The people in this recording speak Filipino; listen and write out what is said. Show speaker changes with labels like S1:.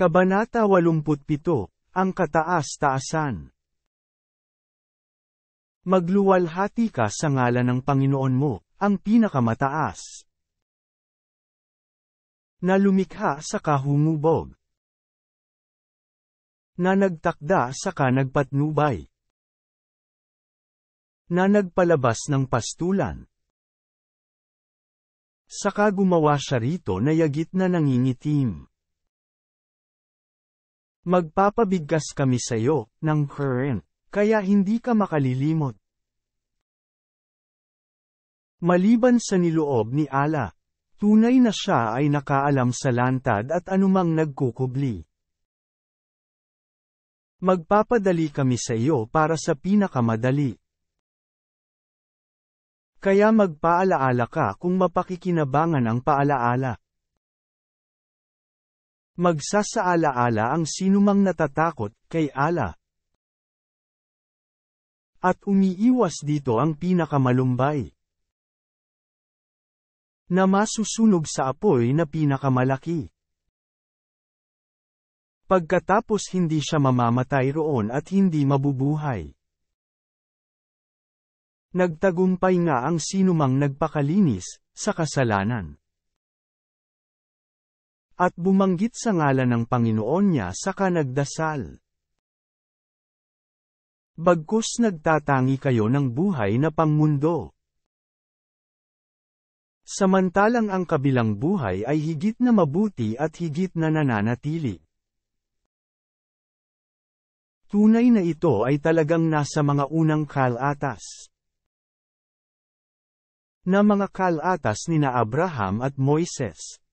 S1: Kabanata 87, Ang Kataas-Taasan Magluwalhati ka sa ngalan ng Panginoon mo, ang pinakamataas. Na lumikha sa kahumubog. Na nagtakda sa kanagpatnubay. Na nagpalabas ng pastulan. Saka gumawa siya rito na yagit na nangingitim. Magpapabigkas kami sa iyo, ng current, kaya hindi ka makalilimot. Maliban sa niloob ni Ala, tunay na siya ay nakaalam sa lantad at anumang nagkukubli. Magpapadali kami sa iyo para sa pinakamadali. Kaya magpaalaala ka kung mapakikinabangan ang paalaala. Magsasaala-ala ang sinumang natatakot kay ala. At umiiwas dito ang pinakamalumbay. Na masusunog sa apoy na pinakamalaki. Pagkatapos hindi siya mamamatay roon at hindi mabubuhay. Nagtagumpay nga ang sinumang nagpakalinis sa kasalanan. At bumanggit sa ngalan ng Panginoon niya sa kanagdasal. Bagkus nagtatangi kayo ng buhay na pangmundo. Samantalang ang kabilang buhay ay higit na mabuti at higit na nananatili. Tunay na ito ay talagang nasa mga unang kalatas. Na mga kalatas ni na Abraham at Moises.